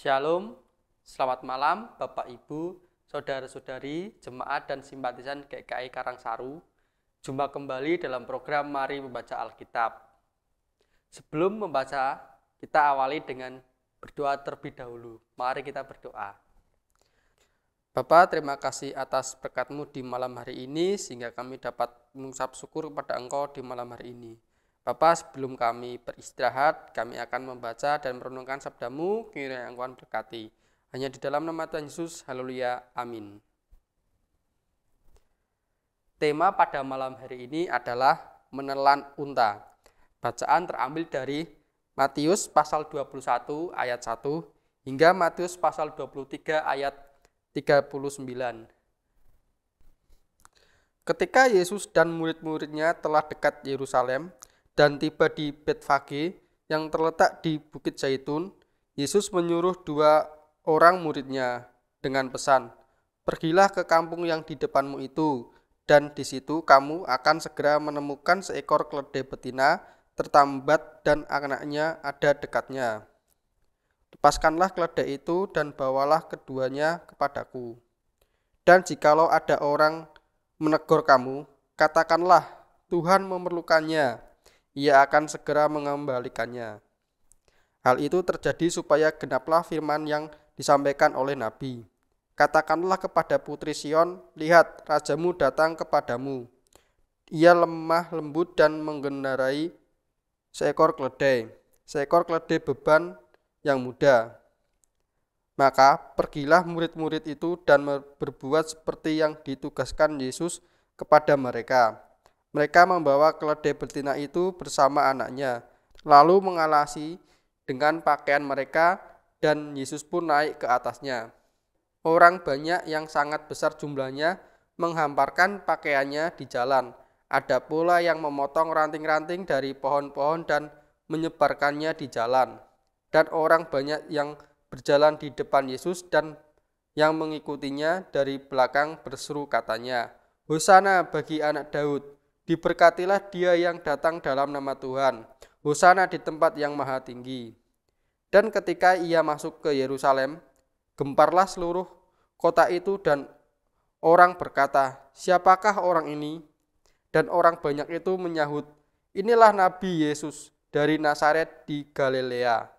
Shalom, selamat malam Bapak Ibu, Saudara-saudari, Jemaat dan Simpatisan GKI Karangsaru. Jumpa kembali dalam program Mari Membaca Alkitab. Sebelum membaca, kita awali dengan berdoa terlebih dahulu. Mari kita berdoa. bapak terima kasih atas berkatmu di malam hari ini sehingga kami dapat mengucap syukur kepada Engkau di malam hari ini. Bapak, sebelum kami beristirahat, kami akan membaca dan merenungkan sabdamu, kiranya Engkau berkati. Hanya di dalam nama Tuhan Yesus, haleluya, amin. Tema pada malam hari ini adalah menelan unta. Bacaan terambil dari Matius pasal 21 ayat 1 hingga Matius pasal 23 ayat 39. Ketika Yesus dan murid-muridnya telah dekat Yerusalem, dan tiba di Betfage yang terletak di Bukit Zaitun, Yesus menyuruh dua orang muridnya dengan pesan, Pergilah ke kampung yang di depanmu itu, dan di situ kamu akan segera menemukan seekor keledai betina tertambat dan anaknya ada dekatnya. Lepaskanlah keledai itu dan bawalah keduanya kepadaku. Dan jikalau ada orang menegur kamu, katakanlah Tuhan memerlukannya ia akan segera mengembalikannya. Hal itu terjadi supaya genaplah firman yang disampaikan oleh Nabi. Katakanlah kepada putri Sion, lihat rajamu datang kepadamu. Ia lemah lembut dan mengendarai seekor keledai, seekor keledai beban yang muda. Maka pergilah murid-murid itu dan berbuat seperti yang ditugaskan Yesus kepada mereka. Mereka membawa keledai betina itu bersama anaknya, lalu mengalasi dengan pakaian mereka dan Yesus pun naik ke atasnya. Orang banyak yang sangat besar jumlahnya menghamparkan pakaiannya di jalan. Ada pula yang memotong ranting-ranting dari pohon-pohon dan menyebarkannya di jalan. Dan orang banyak yang berjalan di depan Yesus dan yang mengikutinya dari belakang berseru katanya, Hosana bagi anak Daud. Diberkatilah dia yang datang dalam nama Tuhan. Hosana di tempat yang maha tinggi. Dan ketika ia masuk ke Yerusalem, gemparlah seluruh kota itu dan orang berkata, siapakah orang ini? Dan orang banyak itu menyahut, inilah Nabi Yesus dari Nazaret di Galilea.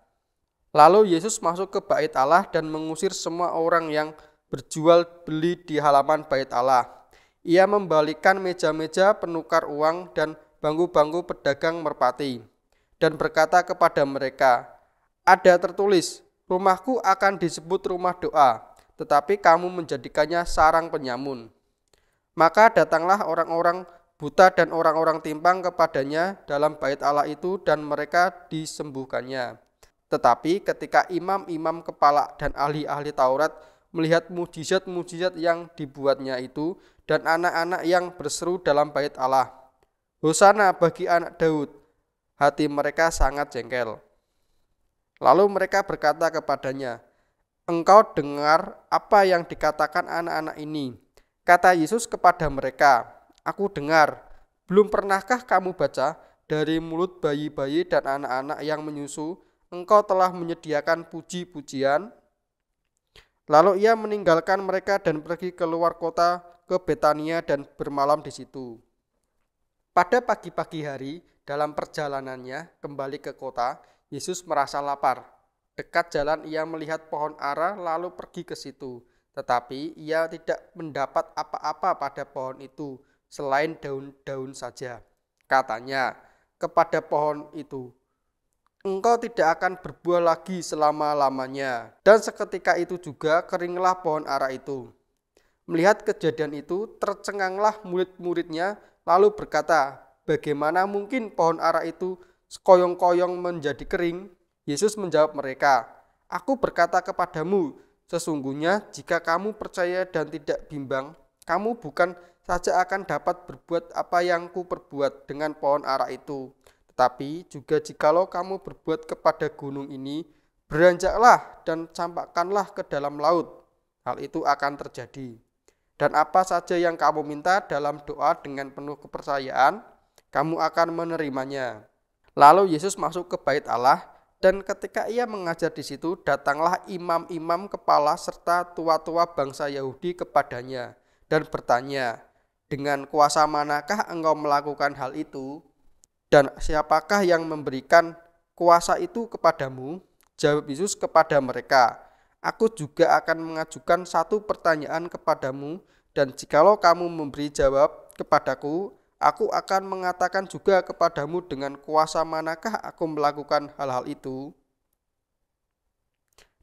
Lalu Yesus masuk ke bait Allah dan mengusir semua orang yang berjual beli di halaman bait Allah ia membalikkan meja-meja penukar uang dan bangku-bangku pedagang merpati dan berkata kepada mereka, "Ada tertulis, rumahku akan disebut rumah doa, tetapi kamu menjadikannya sarang penyamun." Maka datanglah orang-orang buta dan orang-orang timpang kepadanya dalam bait Allah itu dan mereka disembuhkannya. Tetapi ketika imam-imam kepala dan ahli-ahli Taurat melihat mujizat-mujizat yang dibuatnya itu dan anak-anak yang berseru dalam bait Allah. Hosana bagi anak Daud. Hati mereka sangat jengkel. Lalu mereka berkata kepadanya, "Engkau dengar apa yang dikatakan anak-anak ini?" Kata Yesus kepada mereka, "Aku dengar. Belum pernahkah kamu baca dari mulut bayi-bayi dan anak-anak yang menyusu, engkau telah menyediakan puji-pujian?" Lalu ia meninggalkan mereka dan pergi keluar kota ke Betania dan bermalam di situ. Pada pagi-pagi hari, dalam perjalanannya kembali ke kota, Yesus merasa lapar. Dekat jalan ia melihat pohon ara lalu pergi ke situ. Tetapi ia tidak mendapat apa-apa pada pohon itu selain daun-daun saja. Katanya kepada pohon itu, engkau tidak akan berbuah lagi selama-lamanya. Dan seketika itu juga keringlah pohon ara itu. Melihat kejadian itu, tercenganglah murid-muridnya lalu berkata, bagaimana mungkin pohon ara itu sekoyong-koyong menjadi kering? Yesus menjawab mereka, Aku berkata kepadamu, sesungguhnya jika kamu percaya dan tidak bimbang, kamu bukan saja akan dapat berbuat apa yang kuperbuat dengan pohon ara itu, tetapi juga jikalau kamu berbuat kepada gunung ini, beranjaklah dan campakkanlah ke dalam laut. Hal itu akan terjadi. Dan apa saja yang kamu minta dalam doa dengan penuh kepercayaan, kamu akan menerimanya. Lalu Yesus masuk ke bait Allah dan ketika ia mengajar di situ, datanglah imam-imam kepala serta tua-tua bangsa Yahudi kepadanya dan bertanya, "Dengan kuasa manakah engkau melakukan hal itu?" Dan siapakah yang memberikan kuasa itu kepadamu? Jawab Yesus kepada mereka, Aku juga akan mengajukan satu pertanyaan kepadamu, dan jikalau kamu memberi jawab kepadaku, aku akan mengatakan juga kepadamu dengan kuasa manakah aku melakukan hal-hal itu.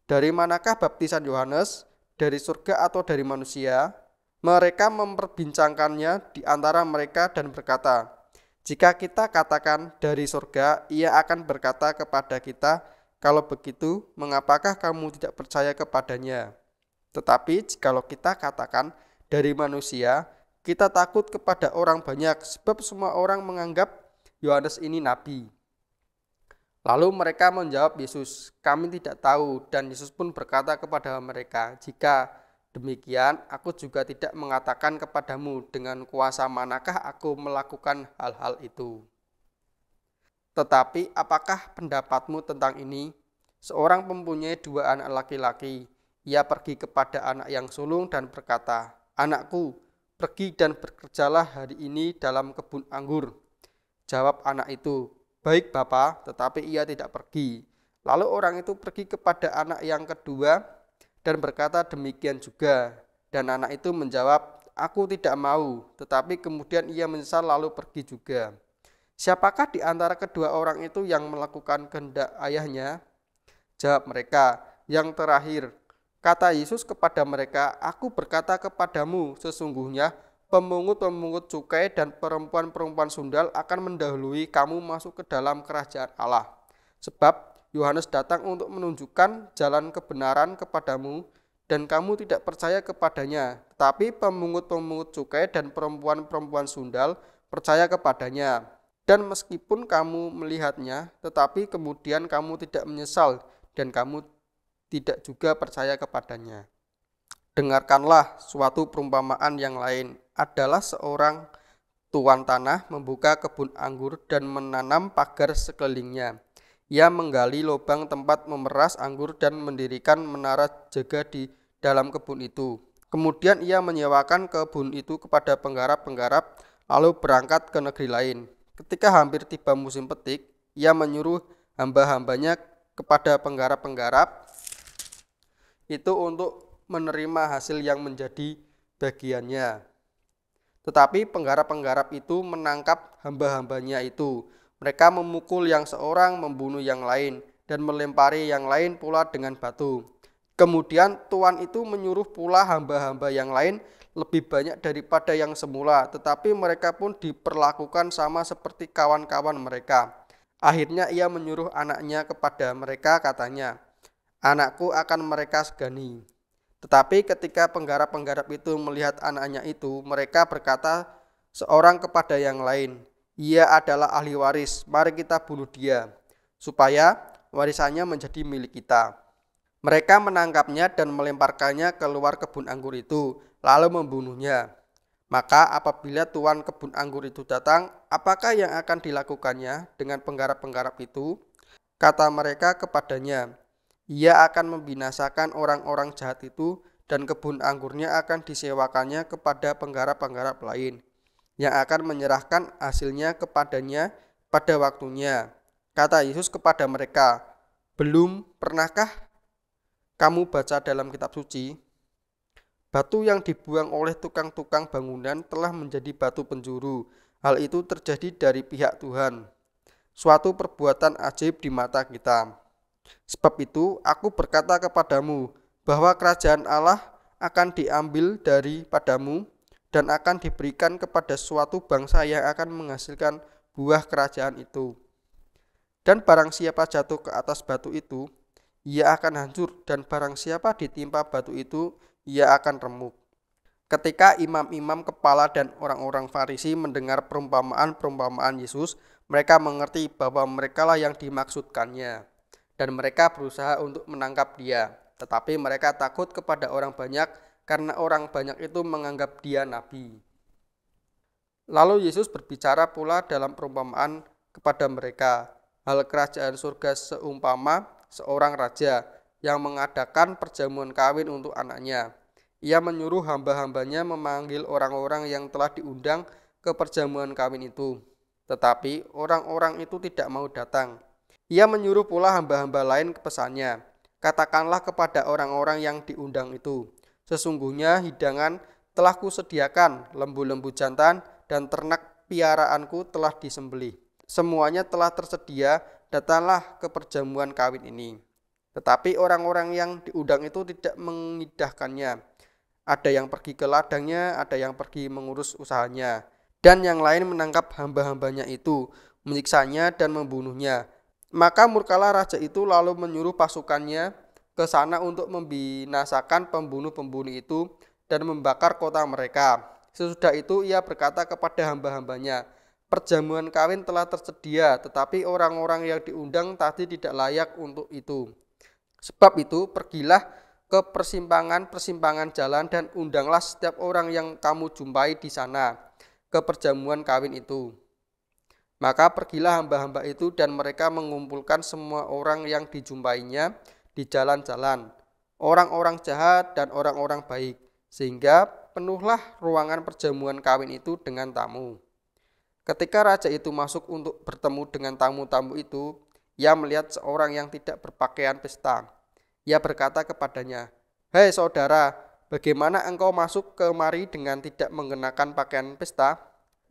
Dari manakah baptisan Yohanes? Dari surga atau dari manusia? Mereka memperbincangkannya di antara mereka dan berkata, jika kita katakan dari surga, ia akan berkata kepada kita, "Kalau begitu, mengapakah kamu tidak percaya kepadanya?" Tetapi jikalau kita katakan dari manusia, kita takut kepada orang banyak sebab semua orang menganggap Yohanes ini nabi. Lalu mereka menjawab Yesus, "Kami tidak tahu." Dan Yesus pun berkata kepada mereka, "Jika Demikian aku juga tidak mengatakan kepadamu dengan kuasa manakah aku melakukan hal-hal itu. Tetapi apakah pendapatmu tentang ini? Seorang mempunyai dua anak laki-laki. Ia pergi kepada anak yang sulung dan berkata, Anakku, pergi dan bekerjalah hari ini dalam kebun anggur. Jawab anak itu, Baik Bapak, tetapi ia tidak pergi. Lalu orang itu pergi kepada anak yang kedua dan berkata demikian juga. Dan anak itu menjawab, aku tidak mau, tetapi kemudian ia menyesal lalu pergi juga. Siapakah di antara kedua orang itu yang melakukan kehendak ayahnya? Jawab mereka, yang terakhir. Kata Yesus kepada mereka, aku berkata kepadamu, sesungguhnya pemungut-pemungut cukai dan perempuan-perempuan sundal akan mendahului kamu masuk ke dalam kerajaan Allah. Sebab Yohanes datang untuk menunjukkan jalan kebenaran kepadamu dan kamu tidak percaya kepadanya. Tetapi pemungut-pemungut cukai dan perempuan-perempuan sundal percaya kepadanya. Dan meskipun kamu melihatnya, tetapi kemudian kamu tidak menyesal dan kamu tidak juga percaya kepadanya. Dengarkanlah suatu perumpamaan yang lain. Adalah seorang tuan tanah membuka kebun anggur dan menanam pagar sekelilingnya ia menggali lubang tempat memeras anggur dan mendirikan menara jaga di dalam kebun itu. Kemudian ia menyewakan kebun itu kepada penggarap-penggarap, lalu berangkat ke negeri lain. Ketika hampir tiba musim petik, ia menyuruh hamba-hambanya kepada penggarap-penggarap itu untuk menerima hasil yang menjadi bagiannya. Tetapi penggarap-penggarap itu menangkap hamba-hambanya itu, mereka memukul yang seorang, membunuh yang lain, dan melempari yang lain pula dengan batu. Kemudian tuan itu menyuruh pula hamba-hamba yang lain lebih banyak daripada yang semula, tetapi mereka pun diperlakukan sama seperti kawan-kawan mereka. Akhirnya ia menyuruh anaknya kepada mereka, katanya, "Anakku akan mereka segani." Tetapi ketika penggarap-penggarap itu melihat anaknya itu, mereka berkata seorang kepada yang lain, ia adalah ahli waris, mari kita bunuh dia, supaya warisannya menjadi milik kita. Mereka menangkapnya dan melemparkannya keluar kebun anggur itu, lalu membunuhnya. Maka apabila tuan kebun anggur itu datang, apakah yang akan dilakukannya dengan penggarap-penggarap itu? Kata mereka kepadanya, ia akan membinasakan orang-orang jahat itu dan kebun anggurnya akan disewakannya kepada penggarap-penggarap lain yang akan menyerahkan hasilnya kepadanya pada waktunya. Kata Yesus kepada mereka, "Belum pernahkah kamu baca dalam kitab suci? Batu yang dibuang oleh tukang-tukang bangunan telah menjadi batu penjuru. Hal itu terjadi dari pihak Tuhan. Suatu perbuatan ajaib di mata kita. Sebab itu, aku berkata kepadamu bahwa kerajaan Allah akan diambil daripadamu dan akan diberikan kepada suatu bangsa yang akan menghasilkan buah kerajaan itu. Dan barang siapa jatuh ke atas batu itu, ia akan hancur dan barang siapa ditimpa batu itu, ia akan remuk. Ketika imam-imam kepala dan orang-orang Farisi mendengar perumpamaan-perumpamaan Yesus, mereka mengerti bahwa merekalah yang dimaksudkannya dan mereka berusaha untuk menangkap dia. Tetapi mereka takut kepada orang banyak karena orang banyak itu menganggap dia nabi. Lalu Yesus berbicara pula dalam perumpamaan kepada mereka, hal kerajaan surga seumpama seorang raja yang mengadakan perjamuan kawin untuk anaknya. Ia menyuruh hamba-hambanya memanggil orang-orang yang telah diundang ke perjamuan kawin itu. Tetapi orang-orang itu tidak mau datang. Ia menyuruh pula hamba-hamba lain ke pesannya, katakanlah kepada orang-orang yang diundang itu, Sesungguhnya hidangan telah kusediakan lembu-lembu jantan dan ternak piaraanku telah disembelih. Semuanya telah tersedia, datanglah ke perjamuan kawin ini. Tetapi orang-orang yang diundang itu tidak mengidahkannya. Ada yang pergi ke ladangnya, ada yang pergi mengurus usahanya. Dan yang lain menangkap hamba-hambanya itu, menyiksanya dan membunuhnya. Maka murkalah raja itu lalu menyuruh pasukannya ke sana untuk membinasakan pembunuh-pembunuh itu dan membakar kota mereka. Sesudah itu ia berkata kepada hamba-hambanya, perjamuan kawin telah tersedia, tetapi orang-orang yang diundang tadi tidak layak untuk itu. Sebab itu pergilah ke persimpangan-persimpangan jalan dan undanglah setiap orang yang kamu jumpai di sana ke perjamuan kawin itu. Maka pergilah hamba-hamba itu dan mereka mengumpulkan semua orang yang dijumpainya, di jalan-jalan, orang-orang jahat dan orang-orang baik, sehingga penuhlah ruangan perjamuan kawin itu dengan tamu. Ketika raja itu masuk untuk bertemu dengan tamu-tamu itu, ia melihat seorang yang tidak berpakaian pesta. Ia berkata kepadanya, "Hei saudara, bagaimana engkau masuk kemari dengan tidak mengenakan pakaian pesta?"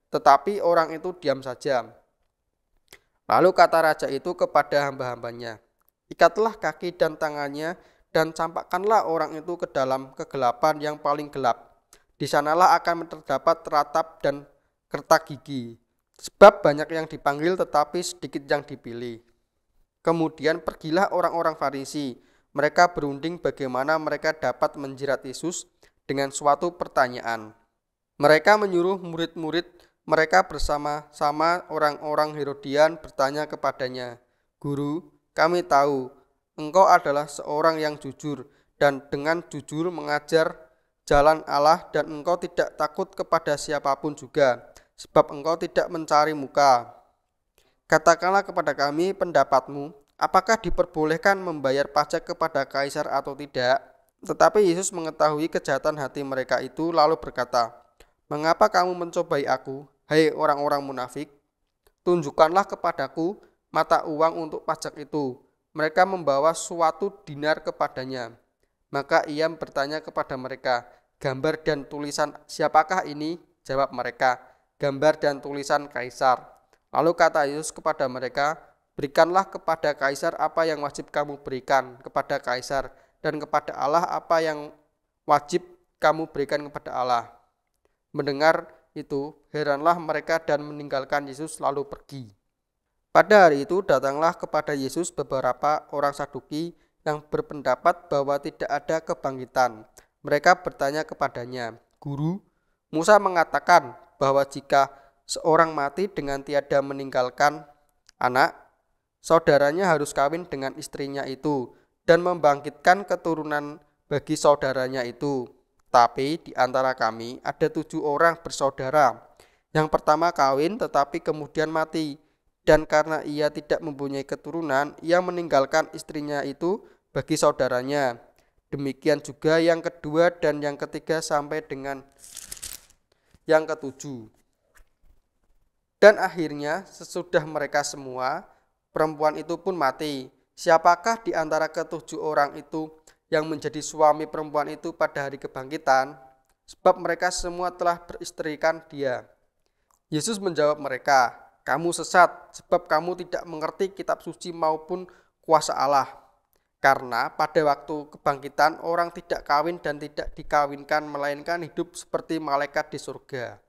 Tetapi orang itu diam saja. Lalu kata raja itu kepada hamba-hambanya, Ikatlah kaki dan tangannya dan campakkanlah orang itu ke dalam kegelapan yang paling gelap. Di sanalah akan terdapat ratap dan kertak gigi. Sebab banyak yang dipanggil tetapi sedikit yang dipilih. Kemudian pergilah orang-orang Farisi. Mereka berunding bagaimana mereka dapat menjerat Yesus dengan suatu pertanyaan. Mereka menyuruh murid-murid mereka bersama-sama orang-orang Herodian bertanya kepadanya, "Guru, kami tahu engkau adalah seorang yang jujur dan dengan jujur mengajar jalan Allah dan engkau tidak takut kepada siapapun juga sebab engkau tidak mencari muka. Katakanlah kepada kami pendapatmu, apakah diperbolehkan membayar pajak kepada kaisar atau tidak? Tetapi Yesus mengetahui kejahatan hati mereka itu lalu berkata, "Mengapa kamu mencobai aku, hai orang-orang munafik? Tunjukkanlah kepadaku mata uang untuk pajak itu. Mereka membawa suatu dinar kepadanya. Maka ia bertanya kepada mereka, gambar dan tulisan siapakah ini? Jawab mereka, gambar dan tulisan kaisar. Lalu kata Yesus kepada mereka, berikanlah kepada kaisar apa yang wajib kamu berikan kepada kaisar dan kepada Allah apa yang wajib kamu berikan kepada Allah. Mendengar itu, heranlah mereka dan meninggalkan Yesus lalu pergi. Pada hari itu datanglah kepada Yesus beberapa orang Saduki yang berpendapat bahwa tidak ada kebangkitan. Mereka bertanya kepadanya, "Guru, Musa mengatakan bahwa jika seorang mati dengan tiada meninggalkan anak, saudaranya harus kawin dengan istrinya itu dan membangkitkan keturunan bagi saudaranya itu. Tapi di antara kami ada tujuh orang bersaudara. Yang pertama kawin tetapi kemudian mati." dan karena ia tidak mempunyai keturunan, ia meninggalkan istrinya itu bagi saudaranya. Demikian juga yang kedua dan yang ketiga sampai dengan yang ketujuh. Dan akhirnya sesudah mereka semua, perempuan itu pun mati. Siapakah di antara ketujuh orang itu yang menjadi suami perempuan itu pada hari kebangkitan? Sebab mereka semua telah beristrikan dia. Yesus menjawab mereka, kamu sesat sebab kamu tidak mengerti kitab suci maupun kuasa Allah. Karena pada waktu kebangkitan orang tidak kawin dan tidak dikawinkan melainkan hidup seperti malaikat di surga.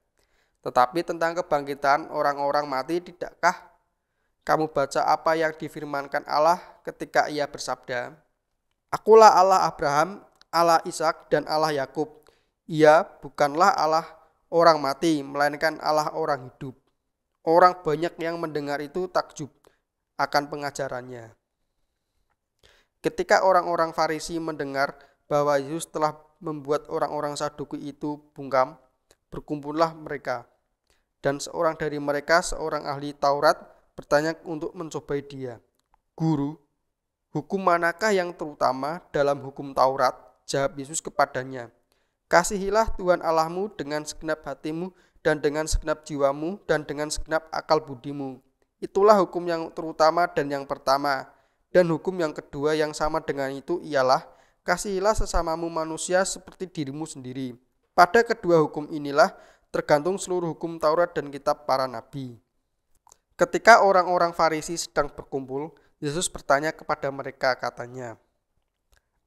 Tetapi tentang kebangkitan orang-orang mati tidakkah kamu baca apa yang difirmankan Allah ketika ia bersabda, Akulah Allah Abraham, Allah Ishak dan Allah Yakub. Ia bukanlah Allah orang mati, melainkan Allah orang hidup. Orang banyak yang mendengar itu takjub akan pengajarannya. Ketika orang-orang Farisi mendengar bahwa Yesus telah membuat orang-orang Saduki itu bungkam, berkumpullah mereka. Dan seorang dari mereka, seorang ahli Taurat, bertanya untuk mencobai dia. Guru, hukum manakah yang terutama dalam hukum Taurat? Jawab Yesus kepadanya. Kasihilah Tuhan Allahmu dengan segenap hatimu dan dengan segenap jiwamu dan dengan segenap akal budimu. Itulah hukum yang terutama dan yang pertama. Dan hukum yang kedua yang sama dengan itu ialah kasihilah sesamamu manusia seperti dirimu sendiri. Pada kedua hukum inilah tergantung seluruh hukum Taurat dan kitab para nabi. Ketika orang-orang Farisi sedang berkumpul, Yesus bertanya kepada mereka katanya,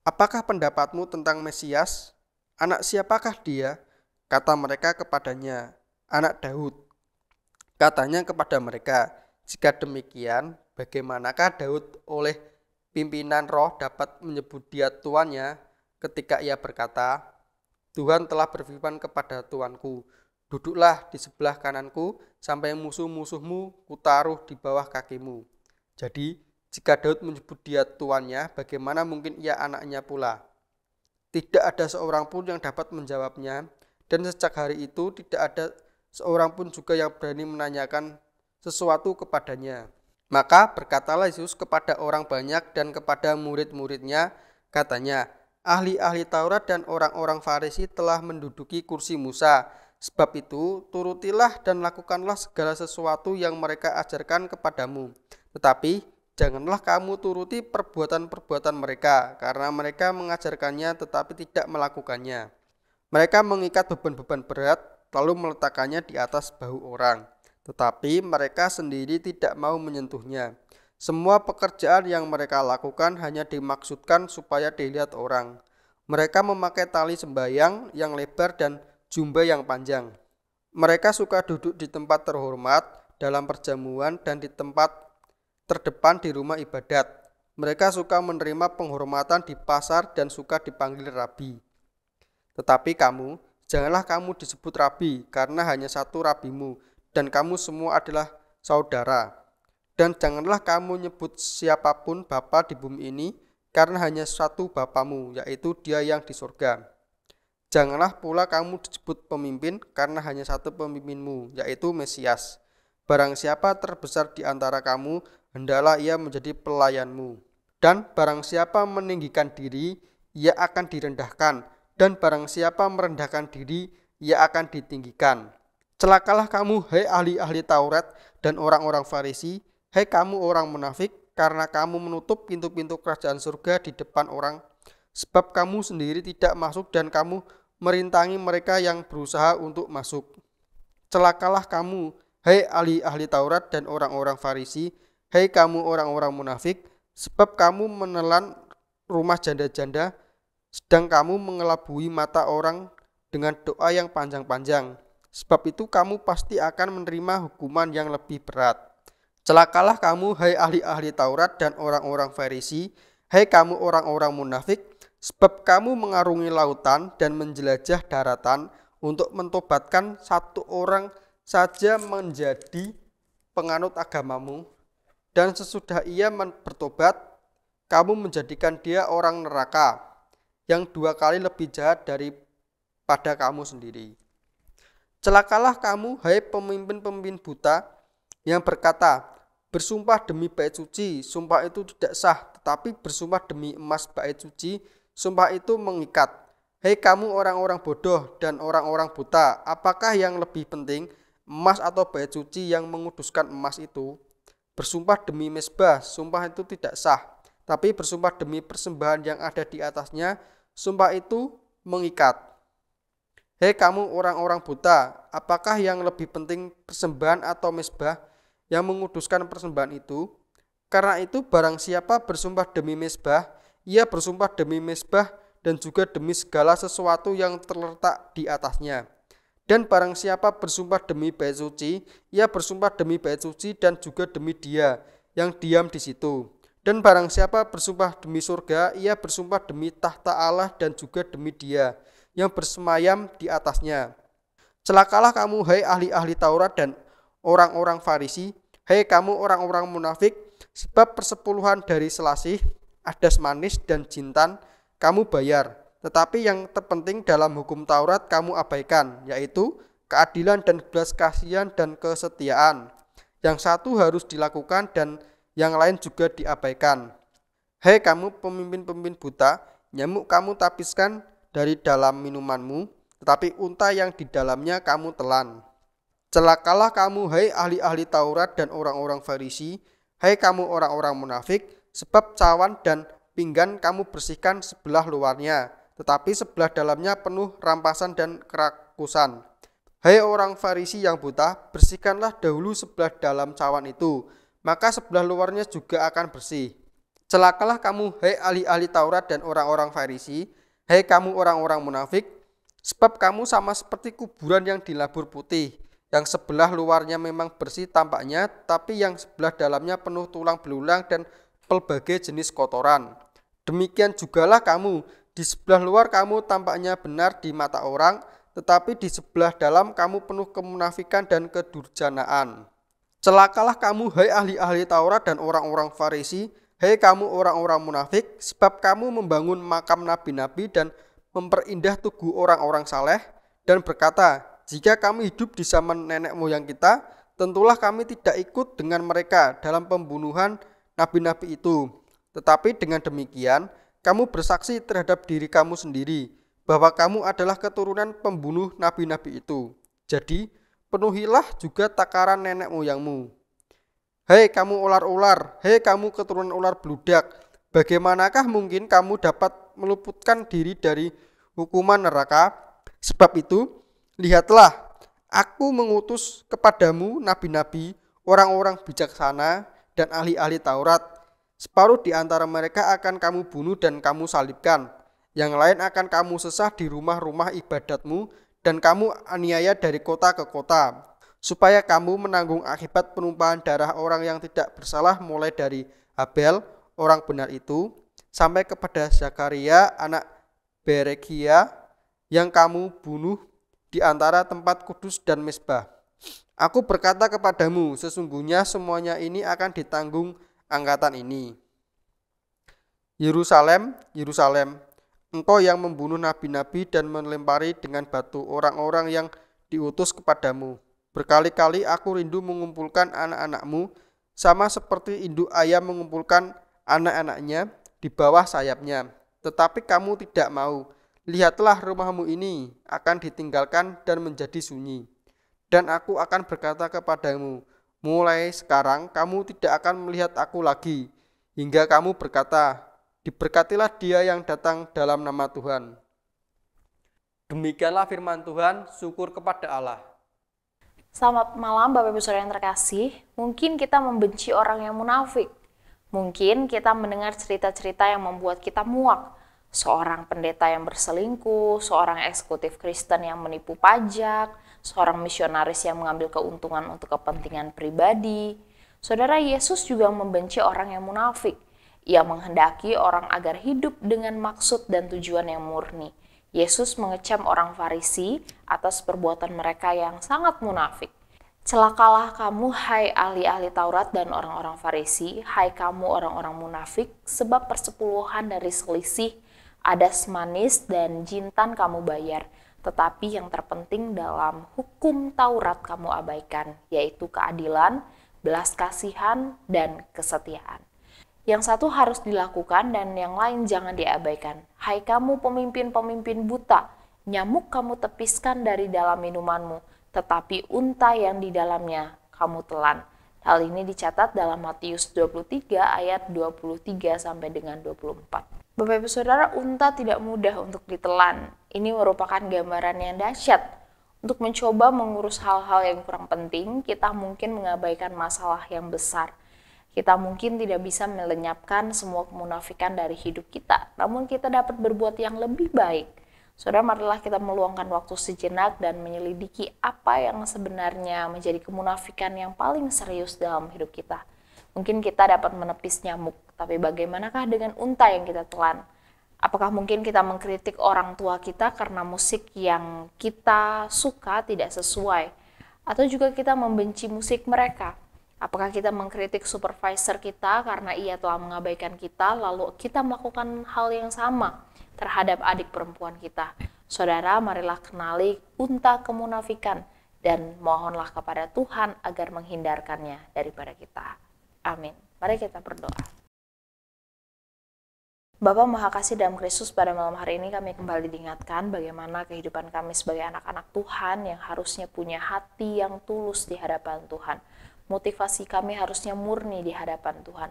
"Apakah pendapatmu tentang Mesias? Anak siapakah dia?" Kata mereka kepadanya, anak Daud. Katanya kepada mereka, jika demikian, bagaimanakah Daud oleh pimpinan roh dapat menyebut dia tuannya ketika ia berkata, Tuhan telah berfirman kepada tuanku, duduklah di sebelah kananku sampai musuh-musuhmu kutaruh di bawah kakimu. Jadi, jika Daud menyebut dia tuannya, bagaimana mungkin ia anaknya pula? Tidak ada seorang pun yang dapat menjawabnya, dan sejak hari itu tidak ada seorang pun juga yang berani menanyakan sesuatu kepadanya. Maka berkatalah Yesus kepada orang banyak dan kepada murid-muridnya, katanya, Ahli-ahli Taurat dan orang-orang Farisi telah menduduki kursi Musa. Sebab itu, turutilah dan lakukanlah segala sesuatu yang mereka ajarkan kepadamu. Tetapi, janganlah kamu turuti perbuatan-perbuatan mereka, karena mereka mengajarkannya tetapi tidak melakukannya. Mereka mengikat beban-beban berat lalu meletakkannya di atas bahu orang. Tetapi mereka sendiri tidak mau menyentuhnya. Semua pekerjaan yang mereka lakukan hanya dimaksudkan supaya dilihat orang. Mereka memakai tali sembayang yang lebar dan jumba yang panjang. Mereka suka duduk di tempat terhormat, dalam perjamuan, dan di tempat terdepan di rumah ibadat. Mereka suka menerima penghormatan di pasar dan suka dipanggil rabi. Tetapi kamu, Janganlah kamu disebut rabi, karena hanya satu rabimu, dan kamu semua adalah saudara. Dan janganlah kamu nyebut siapapun bapa di bumi ini, karena hanya satu bapamu, yaitu dia yang di surga. Janganlah pula kamu disebut pemimpin, karena hanya satu pemimpinmu, yaitu Mesias. Barang siapa terbesar di antara kamu, hendaklah ia menjadi pelayanmu. Dan barang siapa meninggikan diri, ia akan direndahkan, dan barang siapa merendahkan diri, ia akan ditinggikan. Celakalah kamu, hei ahli-ahli Taurat dan orang-orang Farisi, hei kamu orang munafik, karena kamu menutup pintu-pintu kerajaan surga di depan orang, sebab kamu sendiri tidak masuk dan kamu merintangi mereka yang berusaha untuk masuk. Celakalah kamu, hei ahli-ahli Taurat dan orang-orang Farisi, hei kamu orang-orang munafik, sebab kamu menelan rumah janda-janda sedang kamu mengelabui mata orang dengan doa yang panjang-panjang. Sebab itu kamu pasti akan menerima hukuman yang lebih berat. Celakalah kamu, hai ahli-ahli Taurat dan orang-orang Farisi, hai kamu orang-orang munafik, sebab kamu mengarungi lautan dan menjelajah daratan untuk mentobatkan satu orang saja menjadi penganut agamamu, dan sesudah ia bertobat, kamu menjadikan dia orang neraka yang dua kali lebih jahat daripada kamu sendiri. Celakalah kamu, hai pemimpin-pemimpin buta, yang berkata, bersumpah demi bait suci, sumpah itu tidak sah, tetapi bersumpah demi emas bait suci, sumpah itu mengikat. Hei kamu orang-orang bodoh dan orang-orang buta, apakah yang lebih penting, emas atau bait suci yang menguduskan emas itu? Bersumpah demi mesbah, sumpah itu tidak sah, tapi bersumpah demi persembahan yang ada di atasnya, sumpah itu mengikat. Hei kamu orang-orang buta, apakah yang lebih penting persembahan atau mesbah yang menguduskan persembahan itu? Karena itu barang siapa bersumpah demi mesbah, ia bersumpah demi mesbah dan juga demi segala sesuatu yang terletak di atasnya. Dan barang siapa bersumpah demi bait suci, ia bersumpah demi bait suci dan juga demi dia yang diam di situ dan barang siapa bersumpah demi surga, ia bersumpah demi tahta Allah dan juga demi dia yang bersemayam di atasnya. Celakalah kamu, hai ahli-ahli Taurat dan orang-orang Farisi, hai kamu orang-orang munafik, sebab persepuluhan dari selasih, adas manis, dan jintan kamu bayar. Tetapi yang terpenting dalam hukum Taurat kamu abaikan, yaitu keadilan dan belas kasihan dan kesetiaan. Yang satu harus dilakukan dan yang lain juga diabaikan. Hei kamu pemimpin-pemimpin buta, nyamuk kamu tapiskan dari dalam minumanmu, tetapi unta yang di dalamnya kamu telan. Celakalah kamu, hei ahli-ahli Taurat dan orang-orang Farisi, hei kamu orang-orang munafik, sebab cawan dan pinggan kamu bersihkan sebelah luarnya, tetapi sebelah dalamnya penuh rampasan dan kerakusan. Hei orang Farisi yang buta, bersihkanlah dahulu sebelah dalam cawan itu, maka sebelah luarnya juga akan bersih. Celakalah kamu, hei ahli-ahli Taurat dan orang-orang Farisi, hei kamu orang-orang munafik, sebab kamu sama seperti kuburan yang dilabur putih, yang sebelah luarnya memang bersih tampaknya, tapi yang sebelah dalamnya penuh tulang belulang dan pelbagai jenis kotoran. Demikian jugalah kamu, di sebelah luar kamu tampaknya benar di mata orang, tetapi di sebelah dalam kamu penuh kemunafikan dan kedurjanaan. Celakalah kamu, hai ahli-ahli Taurat dan orang-orang Farisi, hai kamu orang-orang munafik, sebab kamu membangun makam nabi-nabi dan memperindah tugu orang-orang saleh dan berkata, jika kami hidup di zaman nenek moyang kita, tentulah kami tidak ikut dengan mereka dalam pembunuhan nabi-nabi itu. Tetapi dengan demikian, kamu bersaksi terhadap diri kamu sendiri bahwa kamu adalah keturunan pembunuh nabi-nabi itu. Jadi, penuhilah juga takaran nenek moyangmu. Hei kamu ular-ular, hei kamu keturunan ular beludak, bagaimanakah mungkin kamu dapat meluputkan diri dari hukuman neraka? Sebab itu, lihatlah, aku mengutus kepadamu nabi-nabi, orang-orang bijaksana, dan ahli-ahli Taurat. Separuh di antara mereka akan kamu bunuh dan kamu salibkan. Yang lain akan kamu sesah di rumah-rumah ibadatmu dan kamu aniaya dari kota ke kota, supaya kamu menanggung akibat penumpahan darah orang yang tidak bersalah mulai dari Abel, orang benar itu, sampai kepada Zakaria, anak Berekia, yang kamu bunuh di antara tempat kudus dan mesbah. Aku berkata kepadamu, sesungguhnya semuanya ini akan ditanggung angkatan ini. Yerusalem, Yerusalem, Engkau yang membunuh nabi-nabi dan melempari dengan batu orang-orang yang diutus kepadamu. Berkali-kali aku rindu mengumpulkan anak-anakmu, sama seperti induk ayam mengumpulkan anak-anaknya di bawah sayapnya. Tetapi kamu tidak mau. Lihatlah rumahmu ini akan ditinggalkan dan menjadi sunyi. Dan aku akan berkata kepadamu, mulai sekarang kamu tidak akan melihat aku lagi, hingga kamu berkata, Diberkatilah dia yang datang dalam nama Tuhan. Demikianlah firman Tuhan, syukur kepada Allah. Selamat malam Bapak Ibu Saudara yang terkasih. Mungkin kita membenci orang yang munafik. Mungkin kita mendengar cerita-cerita yang membuat kita muak. Seorang pendeta yang berselingkuh, seorang eksekutif Kristen yang menipu pajak, seorang misionaris yang mengambil keuntungan untuk kepentingan pribadi. Saudara Yesus juga membenci orang yang munafik ia menghendaki orang agar hidup dengan maksud dan tujuan yang murni. Yesus mengecam orang Farisi atas perbuatan mereka yang sangat munafik. Celakalah kamu, hai ahli-ahli Taurat dan orang-orang Farisi, hai kamu orang-orang munafik, sebab persepuluhan dari selisih ada semanis dan jintan kamu bayar, tetapi yang terpenting dalam hukum Taurat kamu abaikan, yaitu keadilan, belas kasihan, dan kesetiaan. Yang satu harus dilakukan dan yang lain jangan diabaikan. Hai kamu pemimpin-pemimpin buta, nyamuk kamu tepiskan dari dalam minumanmu, tetapi unta yang di dalamnya kamu telan. Hal ini dicatat dalam Matius 23 ayat 23 sampai dengan 24. Bapak Ibu Saudara, unta tidak mudah untuk ditelan. Ini merupakan gambaran yang dahsyat. Untuk mencoba mengurus hal-hal yang kurang penting, kita mungkin mengabaikan masalah yang besar. Kita mungkin tidak bisa melenyapkan semua kemunafikan dari hidup kita, namun kita dapat berbuat yang lebih baik. Saudara, marilah kita meluangkan waktu sejenak dan menyelidiki apa yang sebenarnya menjadi kemunafikan yang paling serius dalam hidup kita. Mungkin kita dapat menepis nyamuk, tapi bagaimanakah dengan unta yang kita telan? Apakah mungkin kita mengkritik orang tua kita karena musik yang kita suka tidak sesuai, atau juga kita membenci musik mereka? Apakah kita mengkritik supervisor kita karena ia telah mengabaikan kita, lalu kita melakukan hal yang sama terhadap adik perempuan kita? Saudara, marilah kenali unta kemunafikan dan mohonlah kepada Tuhan agar menghindarkannya daripada kita. Amin. Mari kita berdoa. Bapak Maha Kasih dalam Kristus pada malam hari ini kami kembali diingatkan bagaimana kehidupan kami sebagai anak-anak Tuhan yang harusnya punya hati yang tulus di hadapan Tuhan Motivasi kami harusnya murni di hadapan Tuhan.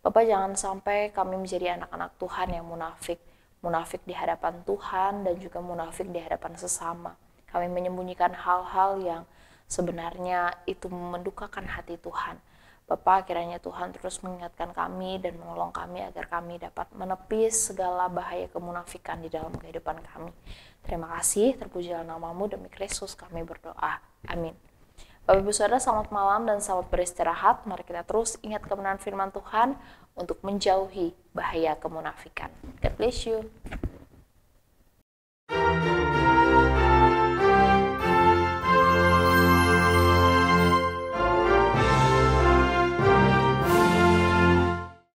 Bapak jangan sampai kami menjadi anak-anak Tuhan yang munafik. Munafik di hadapan Tuhan dan juga munafik di hadapan sesama. Kami menyembunyikan hal-hal yang sebenarnya itu mendukakan hati Tuhan. Bapak kiranya Tuhan terus mengingatkan kami dan menolong kami agar kami dapat menepis segala bahaya kemunafikan di dalam kehidupan kami. Terima kasih, terpujilah namamu demi Kristus kami berdoa. Amin. Bapak Ibu Saudara, selamat malam dan selamat beristirahat. Mari kita terus ingat kebenaran firman Tuhan untuk menjauhi bahaya kemunafikan. God bless you.